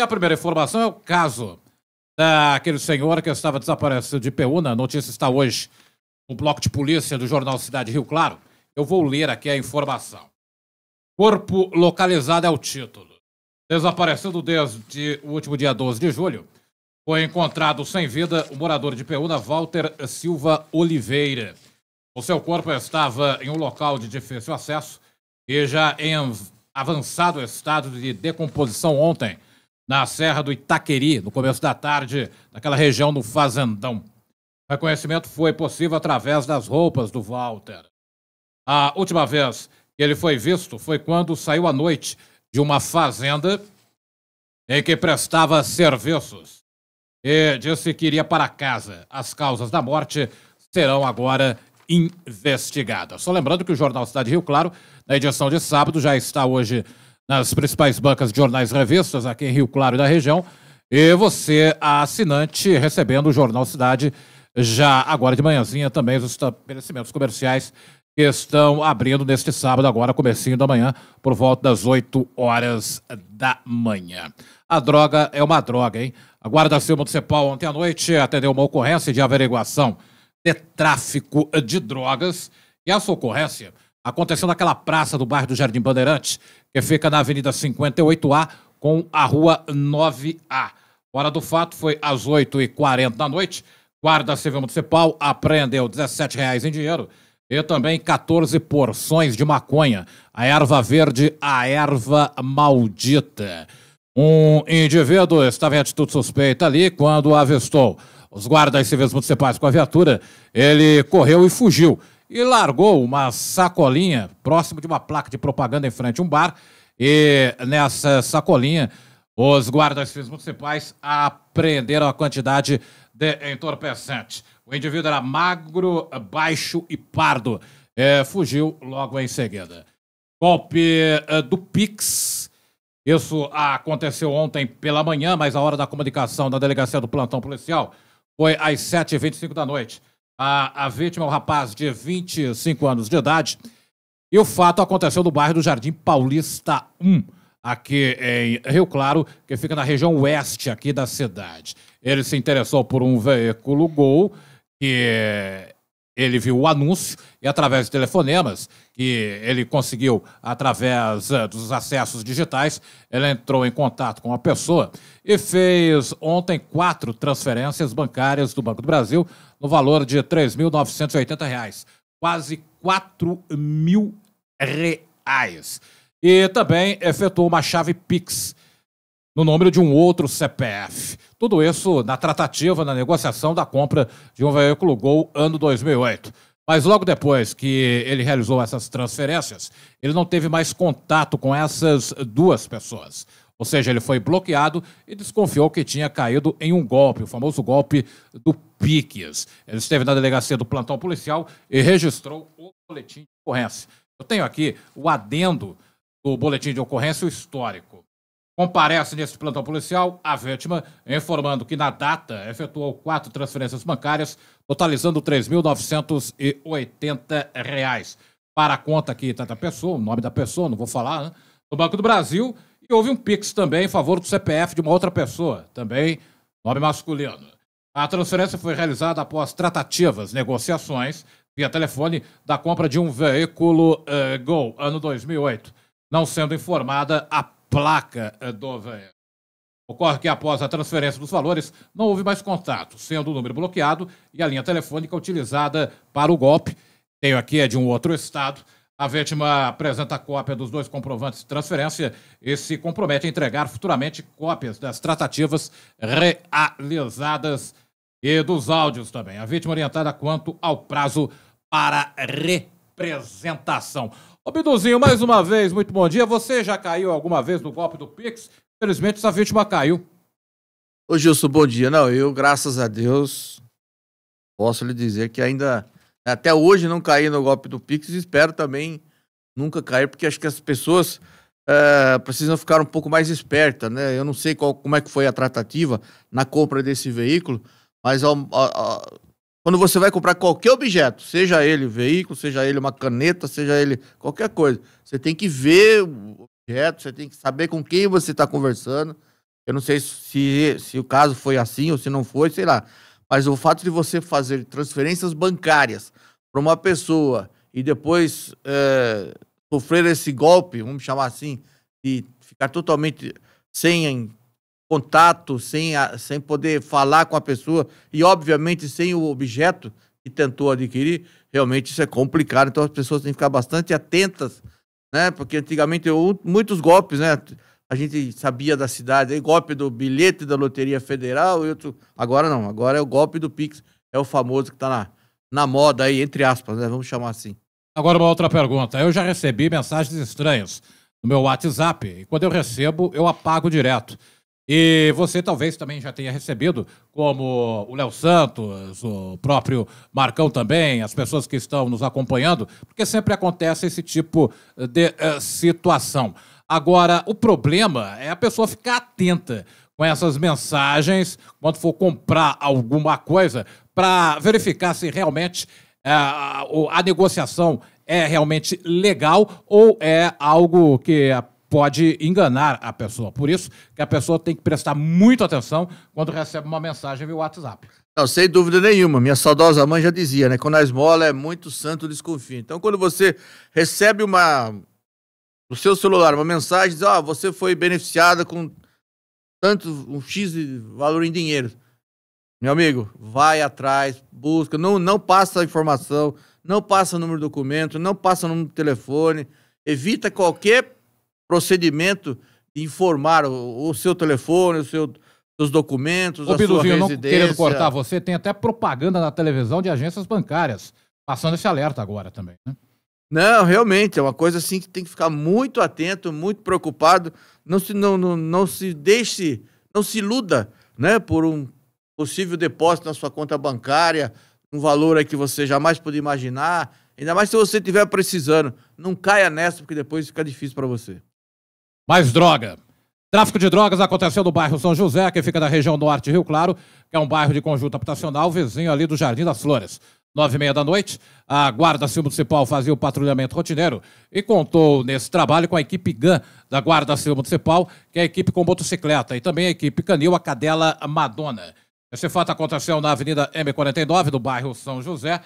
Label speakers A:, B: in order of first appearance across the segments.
A: E a primeira informação é o caso daquele senhor que estava desaparecido de Peúna. A notícia está hoje no bloco de polícia do jornal Cidade Rio Claro. Eu vou ler aqui a informação. Corpo localizado é o título. Desaparecido desde o último dia 12 de julho, foi encontrado sem vida o morador de Peúna, Walter Silva Oliveira. O seu corpo estava em um local de difícil acesso e já em avançado estado de decomposição ontem, na Serra do Itaqueri, no começo da tarde, naquela região do Fazendão. O reconhecimento foi possível através das roupas do Walter. A última vez que ele foi visto foi quando saiu à noite de uma fazenda em que prestava serviços e disse que iria para casa. As causas da morte serão agora investigadas. Só lembrando que o Jornal Cidade Rio Claro, na edição de sábado, já está hoje nas principais bancas de jornais e revistas aqui em Rio Claro e da região. E você, assinante, recebendo o Jornal Cidade já agora de manhãzinha também os estabelecimentos comerciais que estão abrindo neste sábado agora, comecinho da manhã, por volta das 8 horas da manhã. A droga é uma droga, hein? A Guarda Civil Municipal ontem à noite atendeu uma ocorrência de averiguação de tráfico de drogas e essa ocorrência aconteceu naquela praça do bairro do Jardim Bandeirante que fica na Avenida 58A com a Rua 9A. Hora do fato foi às 8h40 da noite. Guarda Civil Municipal apreendeu R$ 17,00 em dinheiro e também 14 porções de maconha, a erva verde, a erva maldita. Um indivíduo estava em atitude suspeita ali quando avistou os guardas civis municipais com a viatura. Ele correu e fugiu e largou uma sacolinha próximo de uma placa de propaganda em frente a um bar. E nessa sacolinha, os guardas municipais apreenderam a quantidade de entorpecente. O indivíduo era magro, baixo e pardo. É, fugiu logo em seguida. Golpe é, do Pix. Isso aconteceu ontem pela manhã, mas a hora da comunicação da delegacia do plantão policial foi às 7h25 da noite. A, a vítima é um rapaz de 25 anos de idade. E o fato aconteceu no bairro do Jardim Paulista 1, aqui em Rio Claro, que fica na região oeste aqui da cidade. Ele se interessou por um veículo Gol que ele viu o anúncio e, através de telefonemas que ele conseguiu através eh, dos acessos digitais, ele entrou em contato com a pessoa e fez ontem quatro transferências bancárias do Banco do Brasil no valor de R$ 3.980, quase R$ mil reais. E também efetuou uma chave Pix no nome de um outro CPF. Tudo isso na tratativa, na negociação da compra de um veículo Gol ano 2008. Mas logo depois que ele realizou essas transferências, ele não teve mais contato com essas duas pessoas. Ou seja, ele foi bloqueado e desconfiou que tinha caído em um golpe, o famoso golpe do Piques. Ele esteve na delegacia do plantão policial e registrou o boletim de ocorrência. Eu tenho aqui o adendo do boletim de ocorrência, o histórico. Comparece neste plantão policial a vítima, informando que na data efetuou quatro transferências bancárias, totalizando R$ 3.980 para a conta aqui tá da pessoa, o nome da pessoa, não vou falar, né? do Banco do Brasil. E houve um Pix também em favor do CPF de uma outra pessoa, também nome masculino. A transferência foi realizada após tratativas, negociações via telefone da compra de um veículo uh, Gol, ano 2008, não sendo informada a placa do Ovelha. Ocorre que após a transferência dos valores, não houve mais contato, sendo o número bloqueado e a linha telefônica utilizada para o golpe. Tenho aqui, é de um outro estado. A vítima apresenta cópia dos dois comprovantes de transferência e se compromete a entregar futuramente cópias das tratativas realizadas e dos áudios também. A vítima orientada quanto ao prazo para reparar apresentação. Ô Biduzinho, mais uma vez, muito bom dia. Você já caiu alguma vez no golpe do Pix? Infelizmente, essa vítima
B: caiu. Ô Gilson, bom dia. Não, eu, graças a Deus, posso lhe dizer que ainda, até hoje não caí no golpe do Pix e espero também nunca cair, porque acho que as pessoas é, precisam ficar um pouco mais espertas, né? Eu não sei qual, como é que foi a tratativa na compra desse veículo, mas ao, ao, quando você vai comprar qualquer objeto, seja ele veículo, seja ele uma caneta, seja ele qualquer coisa, você tem que ver o objeto, você tem que saber com quem você está conversando. Eu não sei se, se o caso foi assim ou se não foi, sei lá. Mas o fato de você fazer transferências bancárias para uma pessoa e depois é, sofrer esse golpe, vamos chamar assim, de ficar totalmente sem contato, sem, a, sem poder falar com a pessoa e, obviamente, sem o objeto que tentou adquirir, realmente isso é complicado. Então as pessoas têm que ficar bastante atentas, né? Porque antigamente eu, muitos golpes, né? A gente sabia da cidade, aí golpe do bilhete da Loteria Federal e outro. Agora não, agora é o golpe do Pix, é o famoso que está na, na moda aí, entre aspas, né? Vamos chamar assim.
A: Agora uma outra pergunta. Eu já recebi mensagens estranhas no meu WhatsApp e quando eu recebo, eu apago direto. E você talvez também já tenha recebido, como o Léo Santos, o próprio Marcão também, as pessoas que estão nos acompanhando, porque sempre acontece esse tipo eh, de uh, situação. Agora, o problema é a pessoa ficar atenta com essas mensagens quando for comprar alguma coisa para verificar se realmente uh, a negociação é realmente legal ou é algo que a pode enganar a pessoa. Por isso que a pessoa tem que prestar muita atenção quando recebe uma mensagem via WhatsApp.
B: Não, sem dúvida nenhuma. Minha saudosa mãe já dizia, né? Quando a esmola é muito santo, desconfia. Então, quando você recebe uma no seu celular uma mensagem, diz, ah, você foi beneficiada com tanto, um X de valor em dinheiro. Meu amigo, vai atrás, busca, não, não passa a informação, não passa o número do documento, não passa o número do telefone, evita qualquer procedimento de informar o, o seu telefone, o seu documentos, Ô, a Biduzinho, sua residência. não querendo cortar
A: você, tem até propaganda na televisão de agências bancárias, passando esse alerta agora também, né?
B: Não, realmente, é uma coisa assim que tem que ficar muito atento, muito preocupado, não se, não, não, não se deixe, não se iluda, né, por um possível depósito na sua conta bancária, um valor aí que você jamais podia imaginar, ainda mais se você estiver precisando, não caia nessa porque depois fica difícil para você. Mais droga. Tráfico de drogas aconteceu no bairro
A: São José, que fica na região norte Rio Claro, que é um bairro de conjunto habitacional vizinho ali do Jardim das Flores. Nove e meia da noite, a Guarda Civil Municipal fazia o patrulhamento rotineiro e contou nesse trabalho com a equipe GAN da Guarda Civil Municipal, que é a equipe com motocicleta, e também a equipe Canil, a cadela Madonna. Esse fato aconteceu na Avenida M49, do bairro São José,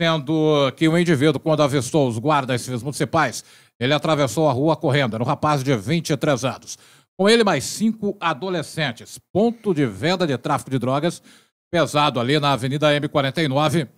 A: sendo que o um indivíduo, quando avistou os guardas civis municipais ele atravessou a rua correndo, era um rapaz de 23 anos. Com ele, mais cinco adolescentes. Ponto de venda de tráfico de drogas pesado ali na Avenida M49,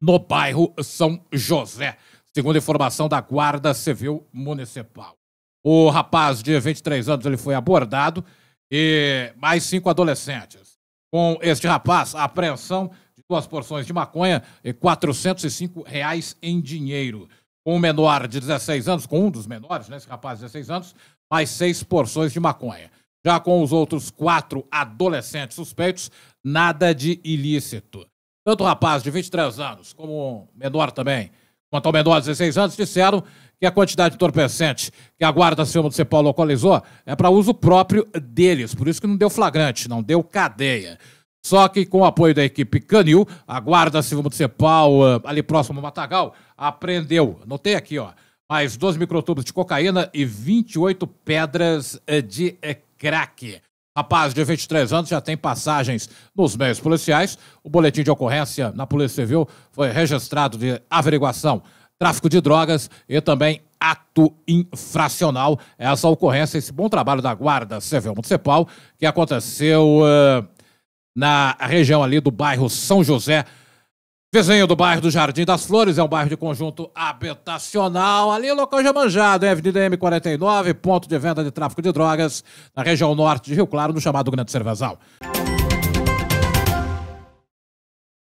A: no bairro São José, segundo informação da Guarda Civil Municipal. O rapaz de 23 anos ele foi abordado e mais cinco adolescentes. Com este rapaz, a apreensão de duas porções de maconha e 405 reais em dinheiro um menor de 16 anos, com um dos menores, né, esse rapaz de 16 anos, mais seis porções de maconha. Já com os outros quatro adolescentes suspeitos, nada de ilícito. Tanto o rapaz de 23 anos, como o menor também, quanto ao menor de 16 anos, disseram que a quantidade de entorpecente que a Guarda Civil municipal localizou é para uso próprio deles. Por isso que não deu flagrante, não deu cadeia. Só que com o apoio da equipe Canil, a Guarda Civil Municipal, eh, ali próximo ao Matagal, apreendeu, anotei aqui, ó, mais 12 microtubos de cocaína e 28 pedras eh, de eh, crack. Rapaz de 23 anos já tem passagens nos meios policiais. O boletim de ocorrência na Polícia Civil foi registrado de averiguação, tráfico de drogas e também ato infracional. Essa ocorrência, esse bom trabalho da Guarda Civil Municipal que aconteceu uh, na região ali do bairro São José Vizinho do bairro do Jardim das Flores, é um bairro de conjunto habitacional. Ali local já manjado, é Avenida M49, ponto de venda de tráfico de drogas, na região norte de Rio Claro, no chamado Grande Cervezal.